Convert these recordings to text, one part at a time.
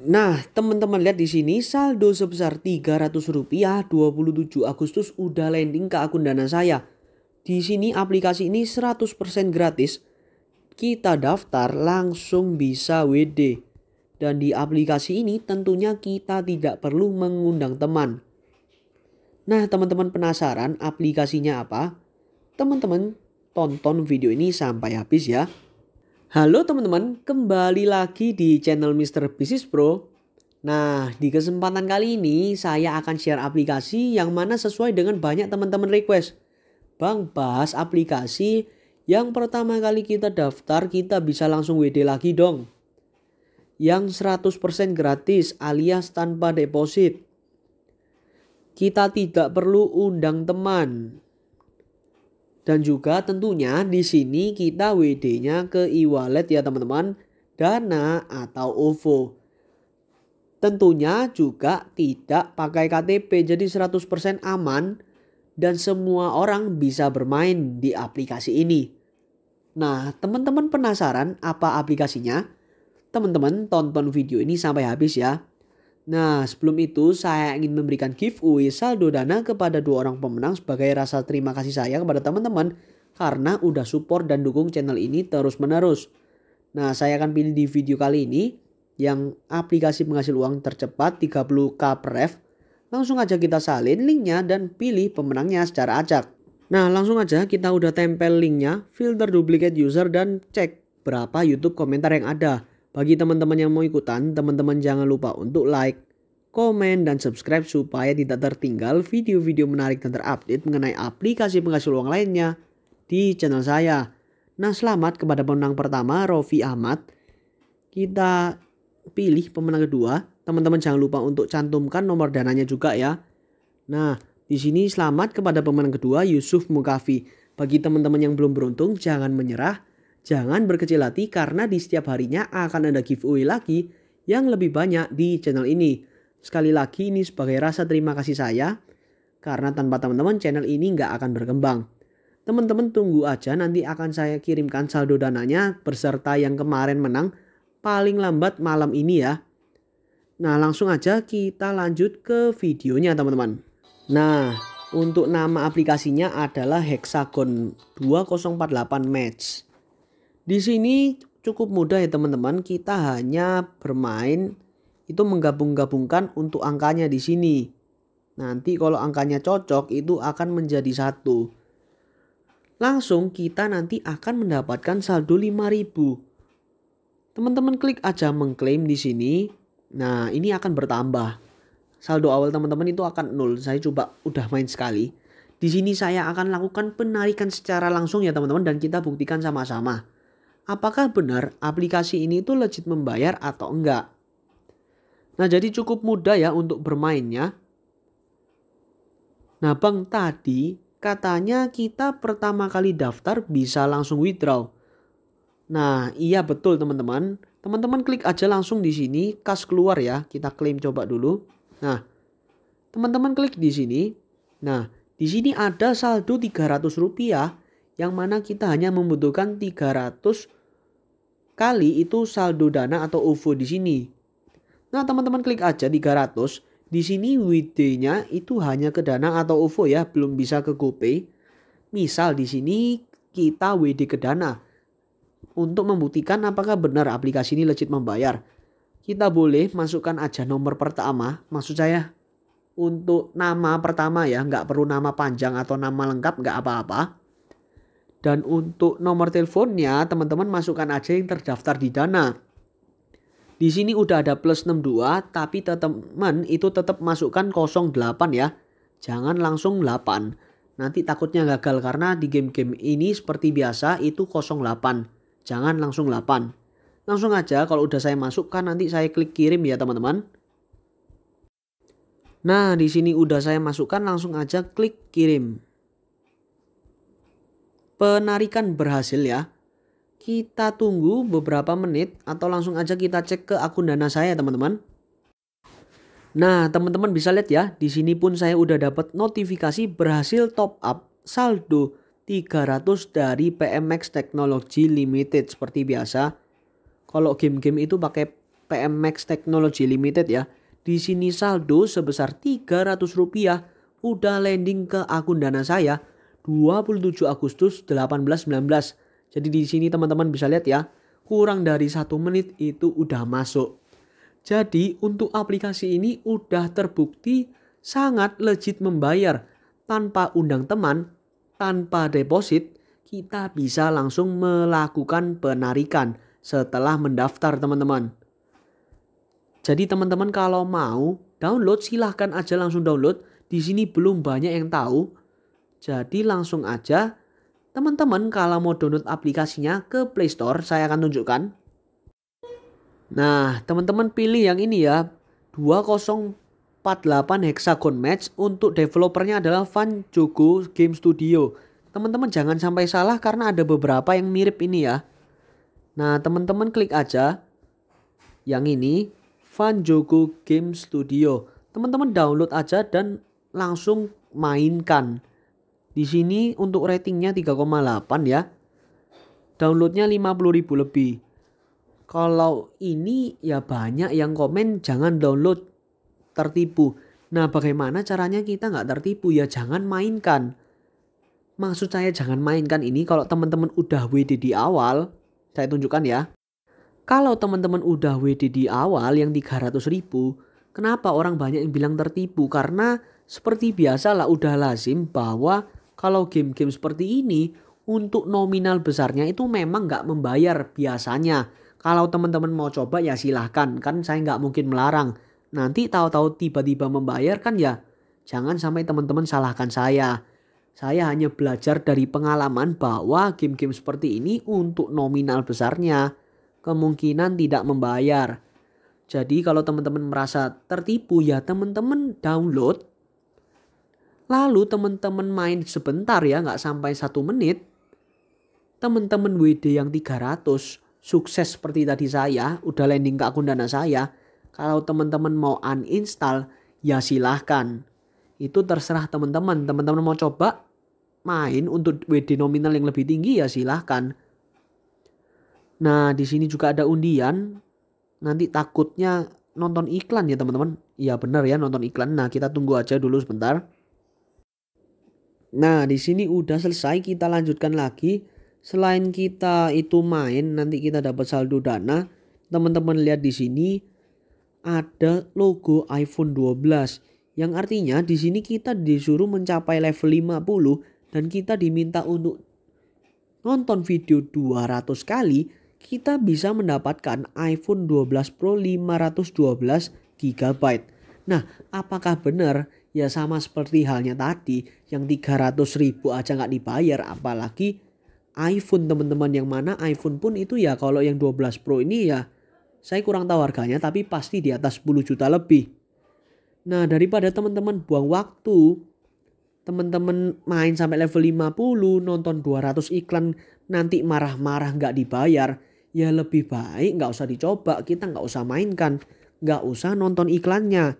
Nah, teman-teman lihat di sini saldo sebesar Rp300 27 Agustus udah landing ke akun Dana saya. Di sini aplikasi ini 100% gratis. Kita daftar langsung bisa WD. Dan di aplikasi ini tentunya kita tidak perlu mengundang teman. Nah, teman-teman penasaran aplikasinya apa? Teman-teman tonton video ini sampai habis ya. Halo teman-teman, kembali lagi di channel Mr. Business Pro. Nah, di kesempatan kali ini saya akan share aplikasi yang mana sesuai dengan banyak teman-teman request. Bang, bahas aplikasi yang pertama kali kita daftar kita bisa langsung WD lagi dong. Yang 100% gratis alias tanpa deposit. Kita tidak perlu undang teman. Dan juga tentunya di sini kita WD-nya ke e-wallet ya teman-teman. Dana atau OVO. Tentunya juga tidak pakai KTP jadi 100% aman dan semua orang bisa bermain di aplikasi ini. Nah, teman-teman penasaran apa aplikasinya? Teman-teman tonton video ini sampai habis ya. Nah, sebelum itu saya ingin memberikan giveaway saldo dana kepada dua orang pemenang sebagai rasa terima kasih saya kepada teman-teman karena udah support dan dukung channel ini terus-menerus. Nah, saya akan pilih di video kali ini yang aplikasi penghasil uang tercepat 30k per F. Langsung aja kita salin linknya dan pilih pemenangnya secara acak. Nah, langsung aja kita udah tempel linknya, filter duplicate user dan cek berapa YouTube komentar yang ada. Bagi teman-teman yang mau ikutan, teman-teman jangan lupa untuk like, komen, dan subscribe supaya tidak tertinggal video-video menarik dan terupdate mengenai aplikasi penghasil uang lainnya di channel saya. Nah selamat kepada pemenang pertama Rofi Ahmad. Kita pilih pemenang kedua. Teman-teman jangan lupa untuk cantumkan nomor dananya juga ya. Nah di sini selamat kepada pemenang kedua Yusuf Mukafi. Bagi teman-teman yang belum beruntung jangan menyerah Jangan berkecil hati karena di setiap harinya akan ada giveaway lagi yang lebih banyak di channel ini. Sekali lagi ini sebagai rasa terima kasih saya karena tanpa teman-teman channel ini nggak akan berkembang. Teman-teman tunggu aja nanti akan saya kirimkan saldo dananya berserta yang kemarin menang paling lambat malam ini ya. Nah langsung aja kita lanjut ke videonya teman-teman. Nah untuk nama aplikasinya adalah Hexagon 2048 Match. Di sini cukup mudah ya teman-teman, kita hanya bermain itu menggabung-gabungkan untuk angkanya di sini. Nanti kalau angkanya cocok itu akan menjadi satu. Langsung kita nanti akan mendapatkan saldo 5000. Teman-teman klik aja mengklaim di sini. Nah, ini akan bertambah. Saldo awal teman-teman itu akan nol. Saya coba udah main sekali. Di sini saya akan lakukan penarikan secara langsung ya teman-teman dan kita buktikan sama-sama apakah benar aplikasi ini itu legit membayar atau enggak. Nah jadi cukup mudah ya untuk bermainnya. Nah bang tadi katanya kita pertama kali daftar bisa langsung withdraw. Nah iya betul teman-teman. Teman-teman klik aja langsung di sini kas keluar ya. Kita klaim coba dulu. Nah teman-teman klik di sini. Nah di sini ada saldo 300 rupiah yang mana kita hanya membutuhkan 300 kali itu saldo dana atau UFO di sini. Nah, teman-teman klik aja 300. Di sini WD-nya itu hanya ke Dana atau UFO ya, belum bisa ke GoPay. Misal di sini kita WD ke Dana untuk membuktikan apakah benar aplikasi ini legit membayar. Kita boleh masukkan aja nomor pertama, maksud saya untuk nama pertama ya, nggak perlu nama panjang atau nama lengkap, nggak apa-apa. Dan untuk nomor teleponnya teman-teman masukkan aja yang terdaftar di Dana. Di sini udah ada plus 62 tapi teman teman itu tetap masukkan 08 ya. Jangan langsung 8. Nanti takutnya gagal karena di game-game ini seperti biasa itu 08. Jangan langsung 8. Langsung aja kalau udah saya masukkan nanti saya klik kirim ya teman-teman. Nah, di sini udah saya masukkan langsung aja klik kirim penarikan berhasil ya. Kita tunggu beberapa menit atau langsung aja kita cek ke akun dana saya teman-teman. Nah teman-teman bisa lihat ya di sini pun saya udah dapat notifikasi berhasil top up saldo 300 dari PMX Technology Limited seperti biasa. Kalau game-game itu pakai PMX Technology Limited ya. Di sini saldo sebesar 300 rupiah udah landing ke akun dana saya 27 Agustus 1819. Jadi di sini teman-teman bisa lihat ya, kurang dari satu menit itu udah masuk. Jadi untuk aplikasi ini udah terbukti sangat legit membayar. Tanpa undang teman, tanpa deposit, kita bisa langsung melakukan penarikan setelah mendaftar teman-teman. Jadi teman-teman kalau mau download silahkan aja langsung download. Di sini belum banyak yang tahu jadi langsung aja teman-teman kalau mau download aplikasinya ke Play Store saya akan tunjukkan. Nah, teman-teman pilih yang ini ya. 2048 Hexagon Match untuk developernya adalah Van Jogo Game Studio. Teman-teman jangan sampai salah karena ada beberapa yang mirip ini ya. Nah, teman-teman klik aja yang ini Van Jogo Game Studio. Teman-teman download aja dan langsung mainkan. Di sini untuk ratingnya 3,8 ya. Downloadnya ribu lebih. Kalau ini ya banyak yang komen jangan download tertipu. Nah bagaimana caranya kita nggak tertipu ya jangan mainkan. Maksud saya jangan mainkan ini kalau teman-teman udah WD di awal. Saya tunjukkan ya. Kalau teman-teman udah WD di awal yang 300 ribu, kenapa orang banyak yang bilang tertipu? Karena seperti biasa lah udah lazim bahwa kalau game-game seperti ini untuk nominal besarnya itu memang nggak membayar biasanya. Kalau teman-teman mau coba ya silahkan, kan saya nggak mungkin melarang. Nanti tahu-tahu tiba-tiba membayar kan ya jangan sampai teman-teman salahkan saya. Saya hanya belajar dari pengalaman bahwa game-game seperti ini untuk nominal besarnya kemungkinan tidak membayar. Jadi kalau teman-teman merasa tertipu ya teman-teman download Lalu teman-teman main sebentar ya nggak sampai satu menit. Teman-teman WD yang 300 sukses seperti tadi saya udah landing ke akun dana saya. Kalau teman-teman mau uninstall ya silahkan. Itu terserah teman-teman. Teman-teman mau coba main untuk WD nominal yang lebih tinggi ya silahkan. Nah di sini juga ada undian. Nanti takutnya nonton iklan ya teman-teman. Ya benar ya nonton iklan. Nah kita tunggu aja dulu sebentar. Nah, di sini udah selesai, kita lanjutkan lagi. Selain kita itu main, nanti kita dapat saldo dana. Teman-teman lihat di sini ada logo iPhone 12 yang artinya di sini kita disuruh mencapai level 50 dan kita diminta untuk nonton video 200 kali kita bisa mendapatkan iPhone 12 Pro 512 GB. Nah, apakah benar ya sama seperti halnya tadi yang 300 ribu aja nggak dibayar apalagi iPhone teman-teman yang mana iPhone pun itu ya kalau yang 12 Pro ini ya saya kurang tahu harganya tapi pasti di atas 10 juta lebih nah daripada teman-teman buang waktu teman-teman main sampai level 50 nonton 200 iklan nanti marah-marah nggak dibayar ya lebih baik nggak usah dicoba kita nggak usah mainkan nggak usah nonton iklannya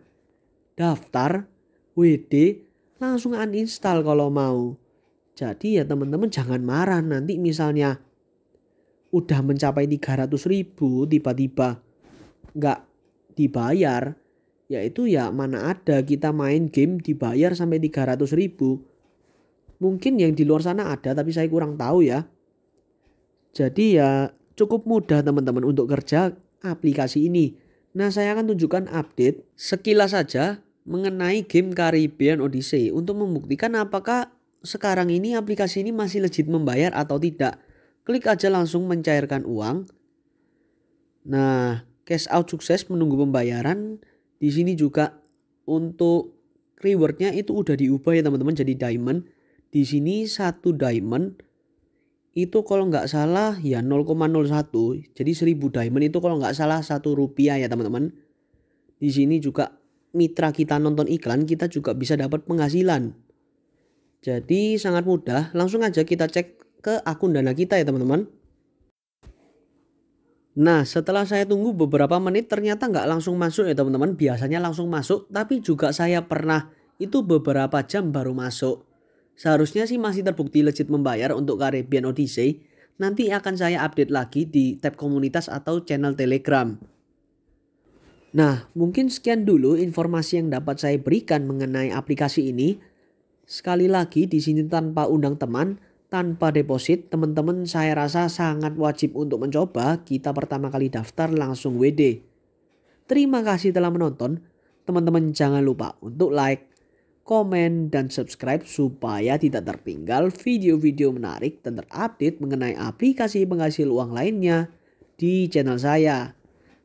daftar WD langsung uninstall kalau mau. Jadi ya teman-teman jangan marah nanti misalnya udah mencapai 300 ribu tiba-tiba nggak dibayar yaitu ya mana ada kita main game dibayar sampai 300 ribu mungkin yang di luar sana ada tapi saya kurang tahu ya jadi ya cukup mudah teman-teman untuk kerja aplikasi ini nah saya akan tunjukkan update sekilas saja mengenai game Caribbean Odyssey untuk membuktikan apakah sekarang ini aplikasi ini masih legit membayar atau tidak. Klik aja langsung mencairkan uang. Nah, cash out sukses menunggu pembayaran. Di sini juga untuk rewardnya itu udah diubah ya teman-teman jadi diamond. Di sini satu diamond itu kalau nggak salah ya 0,01 jadi 1000 diamond itu kalau nggak salah satu rupiah ya teman-teman di sini juga mitra kita nonton iklan, kita juga bisa dapat penghasilan. Jadi sangat mudah, langsung aja kita cek ke akun dana kita ya teman-teman. Nah setelah saya tunggu beberapa menit ternyata nggak langsung masuk ya teman-teman. Biasanya langsung masuk tapi juga saya pernah itu beberapa jam baru masuk. Seharusnya sih masih terbukti legit membayar untuk Caribbean Odyssey. Nanti akan saya update lagi di tab komunitas atau channel telegram. Nah, mungkin sekian dulu informasi yang dapat saya berikan mengenai aplikasi ini. Sekali lagi di sini tanpa undang teman, tanpa deposit, teman-teman saya rasa sangat wajib untuk mencoba. Kita pertama kali daftar langsung WD. Terima kasih telah menonton. Teman-teman jangan lupa untuk like, komen, dan subscribe supaya tidak tertinggal video-video menarik dan terupdate mengenai aplikasi penghasil uang lainnya di channel saya.